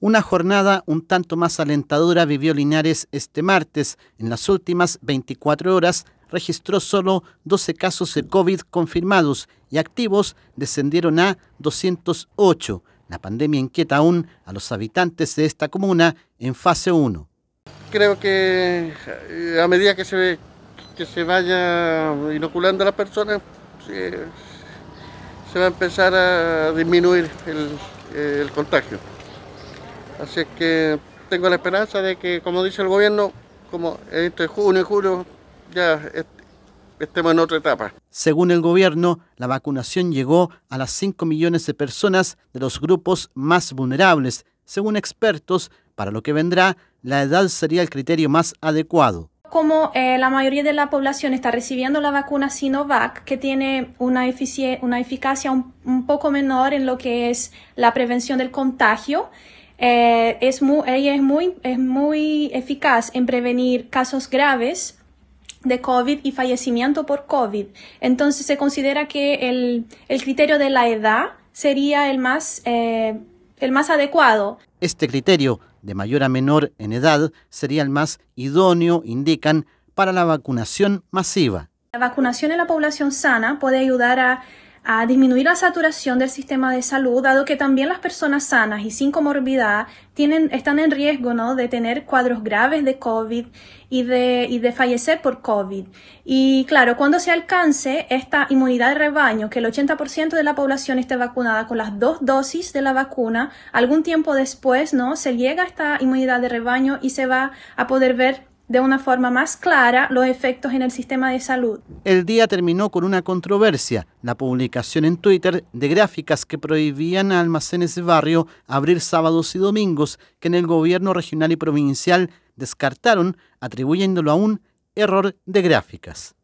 Una jornada un tanto más alentadora vivió Linares este martes. En las últimas 24 horas registró solo 12 casos de COVID confirmados y activos descendieron a 208. La pandemia inquieta aún a los habitantes de esta comuna en fase 1. Creo que eh, a medida que se, vaya inoculando a las personas, se, va a empezar a disminuir el contagio. Así es que tengo la esperanza de que, como dice el gobierno, como entre junio y julio ya estemos en otra etapa. Según el gobierno, la vacunación llegó a las 5 millones de personas de los grupos más vulnerables. Según expertos, para lo que vendrá, la edad sería el criterio más adecuado como eh, la mayoría de la población está recibiendo la vacuna Sinovac, que tiene una, una eficacia un, poco menor en lo que es la prevención del contagio, eh, es muy, ella es muy, es muy eficaz en prevenir casos graves de COVID y fallecimiento por COVID. Entonces se considera que el, criterio de la edad sería el más, eh, el más adecuado. Este criterio, de mayor a menor en edad, sería el más idóneo, indican, para la vacunación masiva. La vacunación en la población sana puede ayudar a a disminuir la saturación del sistema de salud, dado que también las personas sanas y sin comorbidad tienen, están en riesgo ¿no? de tener cuadros graves de COVID y de, y de fallecer por COVID. Y claro, cuando se alcance esta inmunidad de rebaño, que el 80% de la población esté vacunada con las dos dosis de la vacuna, algún tiempo después ¿no? se llega a esta inmunidad de rebaño y se va a poder ver de una forma más clara los efectos en el sistema de salud. El día terminó con una controversia, la publicación en Twitter de gráficas que prohibían a almacenes de barrio abrir sábados y domingos, que en el gobierno regional y provincial descartaron, atribuyéndolo a un error de gráficas.